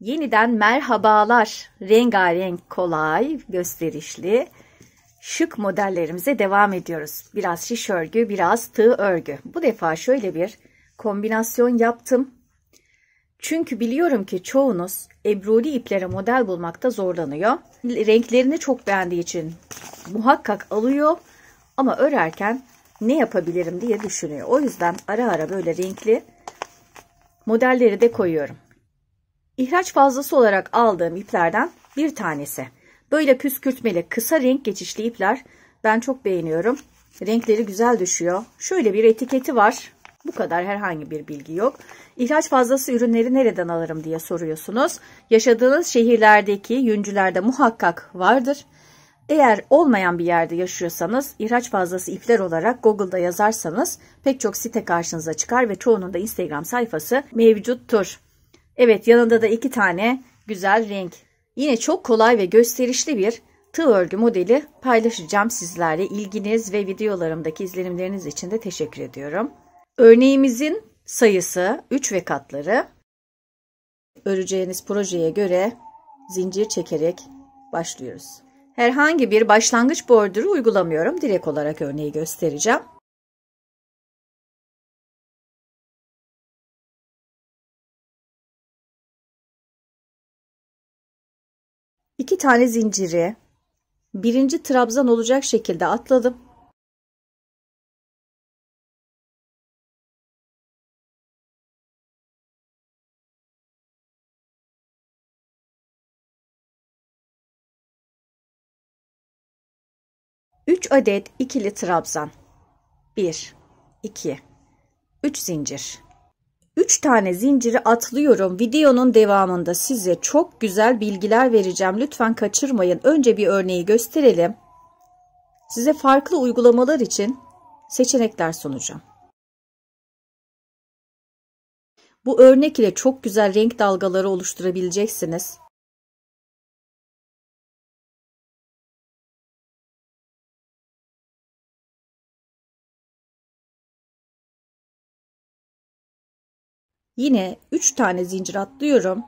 Yeniden merhabalar. Rengarenk, kolay, gösterişli, şık modellerimize devam ediyoruz. Biraz şiş örgü, biraz tığ örgü. Bu defa şöyle bir kombinasyon yaptım. Çünkü biliyorum ki çoğunuz ebruli iplere model bulmakta zorlanıyor. Renklerini çok beğendiği için muhakkak alıyor ama örerken ne yapabilirim diye düşünüyor. O yüzden ara ara böyle renkli modelleri de koyuyorum. İhraç fazlası olarak aldığım iplerden bir tanesi. Böyle püskürtmeli kısa renk geçişli ipler ben çok beğeniyorum. Renkleri güzel düşüyor. Şöyle bir etiketi var. Bu kadar herhangi bir bilgi yok. İhraç fazlası ürünleri nereden alırım diye soruyorsunuz. Yaşadığınız şehirlerdeki yüncülerde muhakkak vardır. Eğer olmayan bir yerde yaşıyorsanız ihraç fazlası ipler olarak Google'da yazarsanız pek çok site karşınıza çıkar ve çoğunun da Instagram sayfası mevcuttur. Evet yanında da iki tane güzel renk. Yine çok kolay ve gösterişli bir tığ örgü modeli paylaşacağım sizlerle. İlginiz ve videolarımdaki izlenimleriniz için de teşekkür ediyorum. Örneğimizin sayısı 3 ve katları. Öreceğiniz projeye göre zincir çekerek başlıyoruz. Herhangi bir başlangıç bordürü uygulamıyorum. Direkt olarak örneği göstereceğim. İki tane zinciri birinci trabzan olacak şekilde atladım. Üç adet ikili trabzan. Bir, iki, üç zincir. 3 tane zinciri atlıyorum. Videonun devamında size çok güzel bilgiler vereceğim. Lütfen kaçırmayın. Önce bir örneği gösterelim. Size farklı uygulamalar için seçenekler sunacağım. Bu örnek ile çok güzel renk dalgaları oluşturabileceksiniz. Yine 3 tane zincir atlıyorum.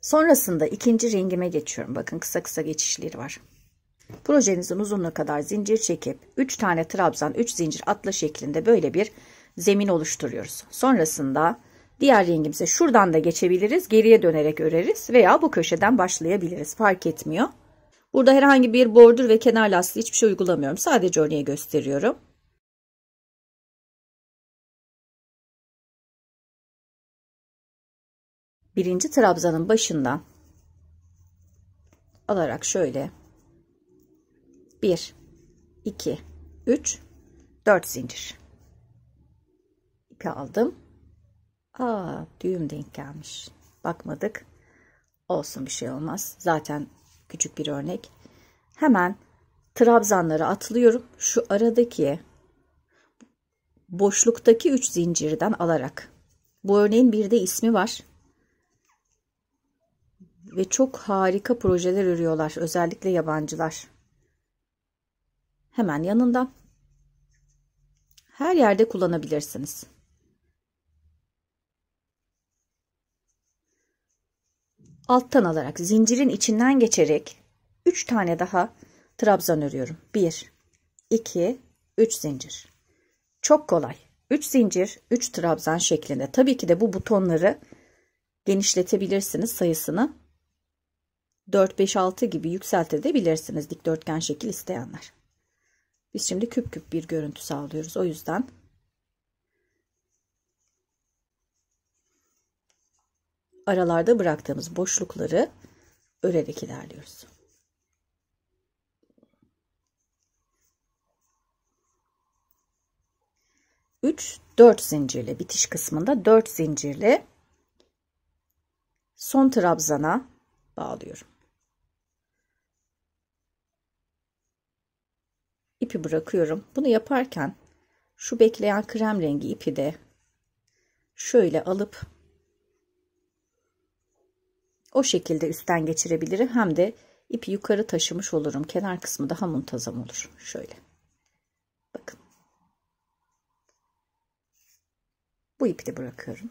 Sonrasında ikinci rengime geçiyorum. Bakın kısa kısa geçişleri var. Projenizin uzunluğu kadar zincir çekip 3 tane trabzan 3 zincir atla şeklinde böyle bir zemin oluşturuyoruz. Sonrasında diğer rengimize şuradan da geçebiliriz. Geriye dönerek öreriz veya bu köşeden başlayabiliriz. Fark etmiyor. Burada herhangi bir bordür ve kenar lastiği hiçbir şey uygulamıyorum. Sadece örneği gösteriyorum. birinci trabzanın başından alarak şöyle 1 2 3 4 zincir ipi aldım Aa, düğüm denk gelmiş bakmadık olsun bir şey olmaz zaten küçük bir örnek hemen trabzanlara atlıyorum şu aradaki boşluktaki 3 zincirden alarak bu örneğin bir de ismi var ve çok harika projeler örüyorlar özellikle yabancılar. Hemen yanında. Her yerde kullanabilirsiniz. Alttan alarak zincirin içinden geçerek 3 tane daha trabzan örüyorum. 1 2 3 zincir. Çok kolay. 3 zincir, 3 trabzan şeklinde. Tabii ki de bu butonları genişletebilirsiniz sayısını. 4, 5, 6 gibi yükseltebilirsiniz dikdörtgen şekil isteyenler. Biz şimdi küp küp bir görüntü sağlıyoruz. O yüzden aralarda bıraktığımız boşlukları örerek ilerliyoruz. Üç, dört zincirli bitiş kısmında dört zincirli son trabzana bağlıyorum. ipi bırakıyorum. Bunu yaparken şu bekleyen krem rengi ipi de şöyle alıp o şekilde üstten geçirebilirim. Hem de ipi yukarı taşımış olurum. Kenar kısmı daha muntazam olur. Şöyle. Bakın. Bu ipi de bırakıyorum.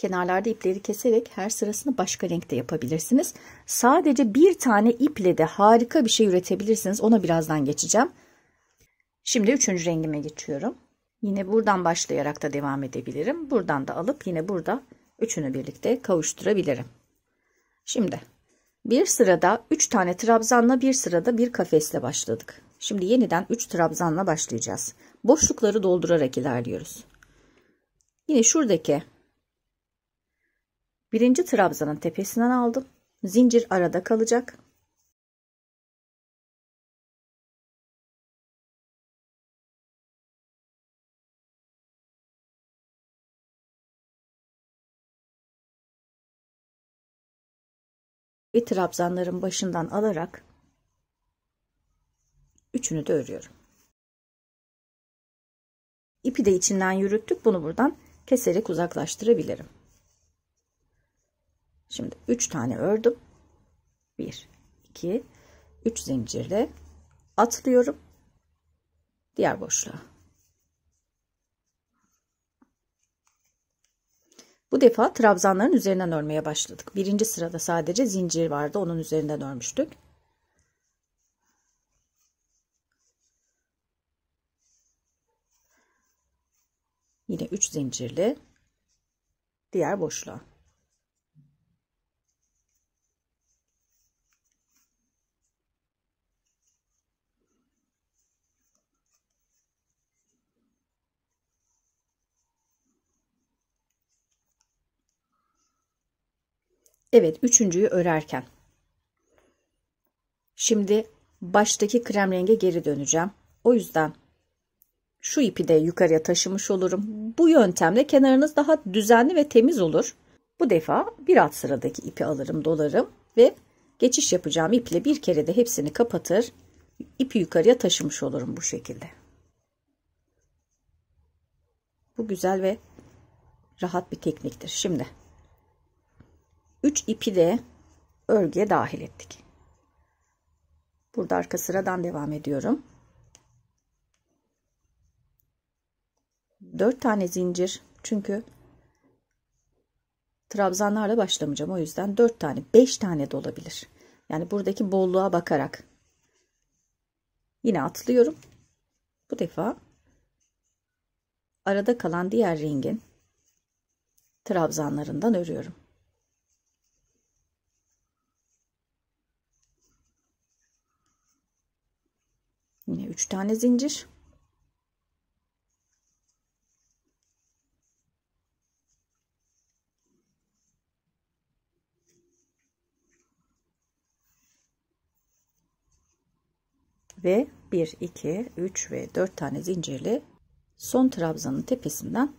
Kenarlarda ipleri keserek her sırasını başka renkte yapabilirsiniz. Sadece bir tane iple de harika bir şey üretebilirsiniz. Ona birazdan geçeceğim. Şimdi üçüncü rengime geçiyorum. Yine buradan başlayarak da devam edebilirim. Buradan da alıp yine burada üçünü birlikte kavuşturabilirim. Şimdi bir sırada 3 tane trabzanla bir sırada bir kafesle başladık. Şimdi yeniden 3 trabzanla başlayacağız. Boşlukları doldurarak ilerliyoruz. Yine şuradaki Birinci trabzanın tepesinden aldım. Zincir arada kalacak. Bir trabzanların başından alarak üçünü de örüyorum. İpi de içinden yürüttük. Bunu buradan keserek uzaklaştırabilirim. Şimdi 3 tane ördüm. 1, 2, 3 zincirle atlıyorum. Diğer boşluğa. Bu defa trabzanların üzerinden örmeye başladık. Birinci sırada sadece zincir vardı. Onun üzerinden örmüştük. Yine 3 zincirli diğer boşluğa. Evet üçüncüyü örerken. Şimdi baştaki krem renge geri döneceğim. O yüzden şu ipi de yukarıya taşımış olurum. Bu yöntemle kenarınız daha düzenli ve temiz olur. Bu defa bir alt sıradaki ipi alırım dolarım ve geçiş yapacağım iple bir kere de hepsini kapatır. İpi yukarıya taşımış olurum bu şekilde. Bu güzel ve rahat bir tekniktir. Şimdi 3 ipi de örgüye dahil ettik. Burada arka sıradan devam ediyorum. 4 tane zincir çünkü trabzanlarla başlamayacağım o yüzden 4 tane 5 tane de olabilir. Yani buradaki bolluğa bakarak yine atlıyorum. Bu defa arada kalan diğer ringin trabzanlarından örüyorum. 3 tane zincir. ve 1 2 3 ve 4 tane zincirli son trabzanın tepesinden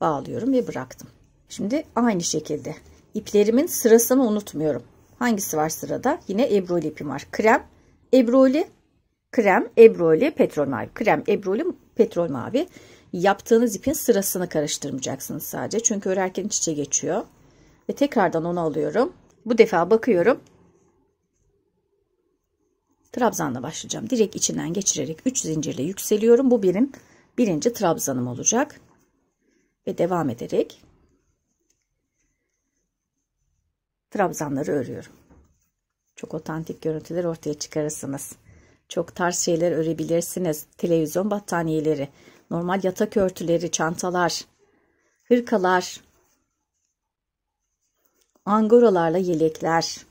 bağlıyorum ve bıraktım. Şimdi aynı şekilde iplerimin sırasını unutmuyorum. Hangisi var sırada? Yine ebroli ipim var. Krem, ebroli krem, ebrolü petrol mavi. Krem, ebrolü petrol mavi. Yaptığınız ipin sırasını karıştırmayacaksınız sadece. Çünkü örerken iç içe geçiyor. Ve tekrardan onu alıyorum. Bu defa bakıyorum. Trabzanla başlayacağım. Direkt içinden geçirerek 3 zincirle yükseliyorum. Bu benim birinci trabzanım olacak. Ve devam ederek trabzanları örüyorum. Çok otantik görüntüler ortaya çıkarırsınız. Çok tarz şeyler örebilirsiniz. Televizyon battaniyeleri, normal yatak örtüleri, çantalar, hırkalar, angoralarla yelekler.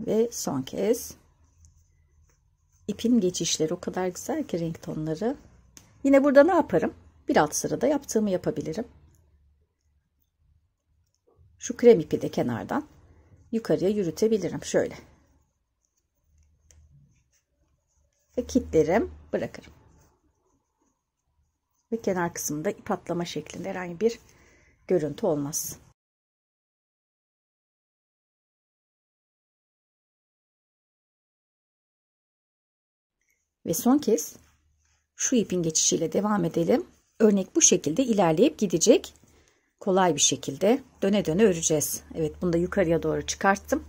Ve son kez ipin geçişleri o kadar güzel ki renk tonları. Yine burada ne yaparım? Bir alt sırada yaptığımı yapabilirim. Şu krem ipi de kenardan yukarıya yürütebilirim. Şöyle. Ve kitlerim bırakırım. Ve kenar kısmında ip atlama şeklinde herhangi bir görüntü olmaz. Ve son kez şu ipin geçişiyle devam edelim. Örnek bu şekilde ilerleyip gidecek kolay bir şekilde döne döne öreceğiz. Evet bunu da yukarıya doğru çıkarttım.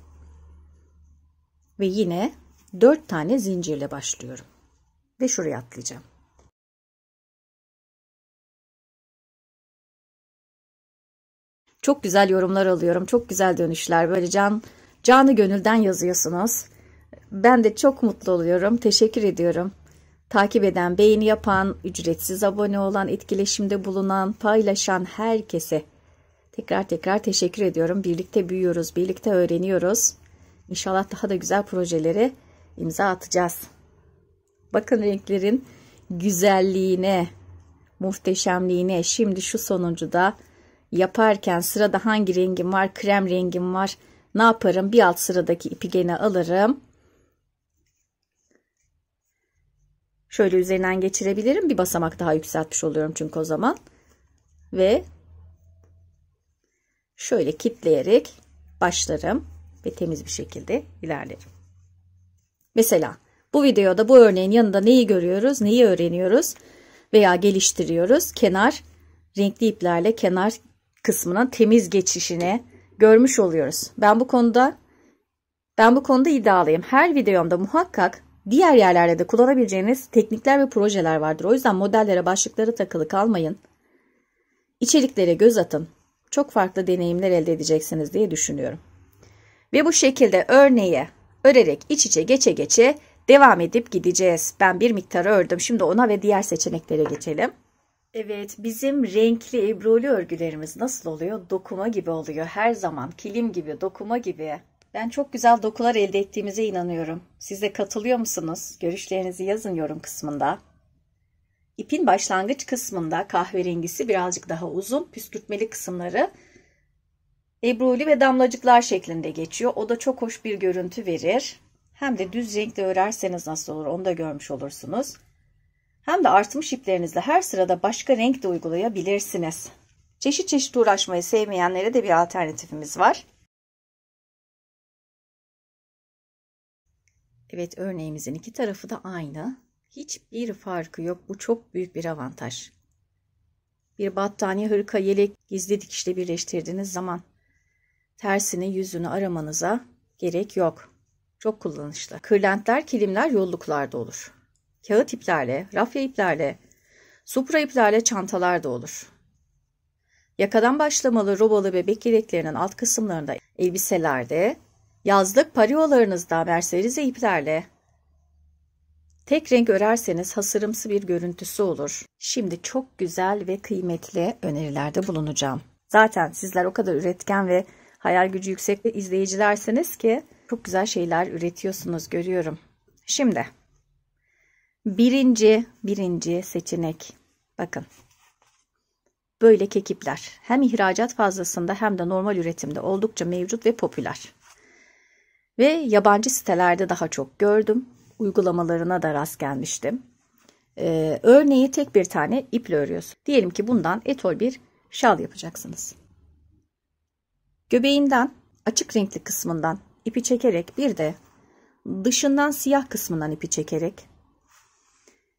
Ve yine 4 tane zincirle başlıyorum. Ve şuraya atlayacağım. Çok güzel yorumlar alıyorum. Çok güzel dönüşler. Böyle can canı gönülden yazıyorsunuz. Ben de çok mutlu oluyorum. Teşekkür ediyorum. Takip eden, beğeni yapan, ücretsiz abone olan, etkileşimde bulunan, paylaşan herkese tekrar tekrar teşekkür ediyorum. Birlikte büyüyoruz, birlikte öğreniyoruz. İnşallah daha da güzel projelere imza atacağız. Bakın renklerin güzelliğine, muhteşemliğine. Şimdi şu sonuncu da yaparken sırada hangi rengim var? Krem rengim var. Ne yaparım? Bir alt sıradaki ipi gene alırım. Şöyle üzerinden geçirebilirim. Bir basamak daha yükseltmiş oluyorum çünkü o zaman. Ve şöyle kitleyerek başlarım ve temiz bir şekilde ilerlerim. Mesela bu videoda bu örneğin yanında neyi görüyoruz, neyi öğreniyoruz veya geliştiriyoruz? Kenar renkli iplerle kenar kısmının temiz geçişini görmüş oluyoruz. Ben bu konuda ben bu konuda iddialıyım. Her videomda muhakkak diğer yerlerde de kullanabileceğiniz teknikler ve projeler vardır. O yüzden modellere başlıkları takılı kalmayın. İçeriklere göz atın. Çok farklı deneyimler elde edeceksiniz diye düşünüyorum. Ve bu şekilde örneğe örerek iç içe geçe geçe devam edip gideceğiz. Ben bir miktarı ördüm. Şimdi ona ve diğer seçeneklere geçelim. Evet bizim renkli ebroli örgülerimiz nasıl oluyor? Dokuma gibi oluyor her zaman. Kilim gibi dokuma gibi. Ben çok güzel dokular elde ettiğimize inanıyorum. Siz de katılıyor musunuz? Görüşlerinizi yazın yorum kısmında. İpin başlangıç kısmında kahverengisi birazcık daha uzun, püskürtmeli kısımları ebruli ve damlacıklar şeklinde geçiyor. O da çok hoş bir görüntü verir. Hem de düz renkle örerseniz nasıl olur onu da görmüş olursunuz. Hem de artmış iplerinizle her sırada başka renk de uygulayabilirsiniz. Çeşit çeşit uğraşmayı sevmeyenlere de bir alternatifimiz var. Evet örneğimizin iki tarafı da aynı. Hiçbir farkı yok. Bu çok büyük bir avantaj. Bir battaniye, hırka, yelek gizli dikişle birleştirdiğiniz zaman tersini yüzünü aramanıza gerek yok. Çok kullanışlı. Kırlentler, kilimler yolluklarda olur. Kağıt iplerle, rafya iplerle, supra iplerle çantalar da olur. Yakadan başlamalı robalı bebek yeleklerinin alt kısımlarında elbiselerde Yazlık pariyolarınızda versenize iplerle. Tek renk örerseniz hasırımsı bir görüntüsü olur. Şimdi çok güzel ve kıymetli önerilerde bulunacağım. Zaten sizler o kadar üretken ve hayal gücü yüksek izleyicilerseniz ki çok güzel şeyler üretiyorsunuz görüyorum. Şimdi birinci birinci seçenek bakın böyle kekipler hem ihracat fazlasında hem de normal üretimde oldukça mevcut ve popüler. Ve yabancı sitelerde daha çok gördüm. Uygulamalarına da rast gelmiştim. Ee, örneği tek bir tane iple örüyorsun. Diyelim ki bundan etol bir şal yapacaksınız. Göbeğinden açık renkli kısmından ipi çekerek bir de dışından siyah kısmından ipi çekerek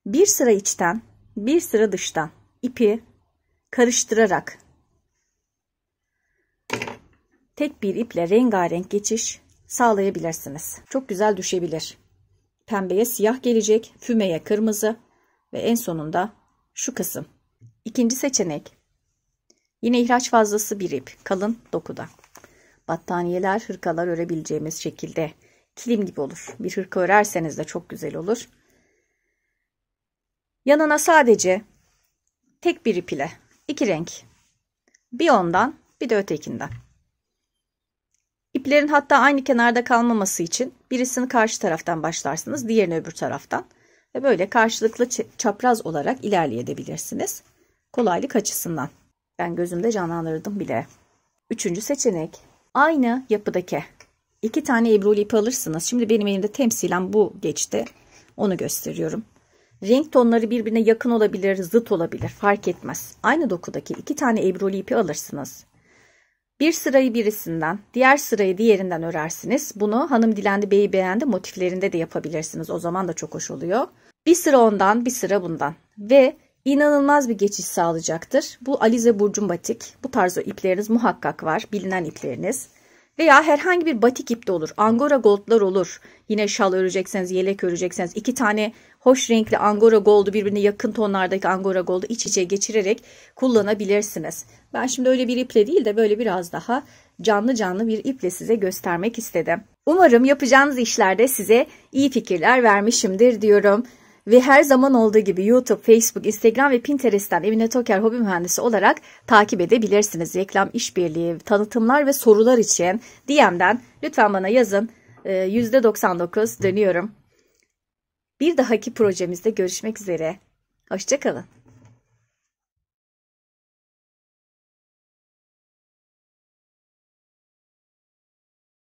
bir sıra içten bir sıra dıştan ipi karıştırarak tek bir iple rengarenk geçiş sağlayabilirsiniz. Çok güzel düşebilir. Pembeye siyah gelecek, fümeye kırmızı ve en sonunda şu kısım. İkinci seçenek. Yine ihraç fazlası bir ip, kalın dokuda. Battaniyeler, hırkalar örebileceğimiz şekilde kilim gibi olur. Bir hırka örerseniz de çok güzel olur. Yanına sadece tek bir ip ile iki renk. Bir ondan bir de ötekinden. İplerin hatta aynı kenarda kalmaması için birisini karşı taraftan başlarsınız, diğerini öbür taraftan ve böyle karşılıklı çapraz olarak ilerleyebilirsiniz. Kolaylık açısından. Ben gözümde canlandırdım bile. Üçüncü seçenek. Aynı yapıdaki iki tane ebrul ipi alırsınız. Şimdi benim elimde temsilen bu geçti. Onu gösteriyorum. Renk tonları birbirine yakın olabilir, zıt olabilir fark etmez. Aynı dokudaki iki tane ebrul ipi alırsınız. Bir sırayı birisinden, diğer sırayı diğerinden örersiniz. Bunu hanım dilendi beyi beğendi motiflerinde de yapabilirsiniz. O zaman da çok hoş oluyor. Bir sıra ondan, bir sıra bundan. Ve inanılmaz bir geçiş sağlayacaktır. Bu Alize Burcun batik. Bu tarz ipleriniz muhakkak var. Bilinen ipleriniz. Veya herhangi bir batik ip de olur. Angora goldlar olur. Yine şal örecekseniz, yelek örecekseniz. iki tane hoş renkli angora goldu birbirine yakın tonlardaki angora goldu iç içe geçirerek kullanabilirsiniz. Ben şimdi öyle bir iple değil de böyle biraz daha canlı canlı bir iple size göstermek istedim. Umarım yapacağınız işlerde size iyi fikirler vermişimdir diyorum ve her zaman olduğu gibi YouTube, Facebook, Instagram ve Pinterest'ten Emine Toker Hobi Mühendisi olarak takip edebilirsiniz. Reklam işbirliği, tanıtımlar ve sorular için DM'den lütfen bana yazın. %99 ee, dönüyorum. Bir dahaki projemizde görüşmek üzere. Hoşçakalın.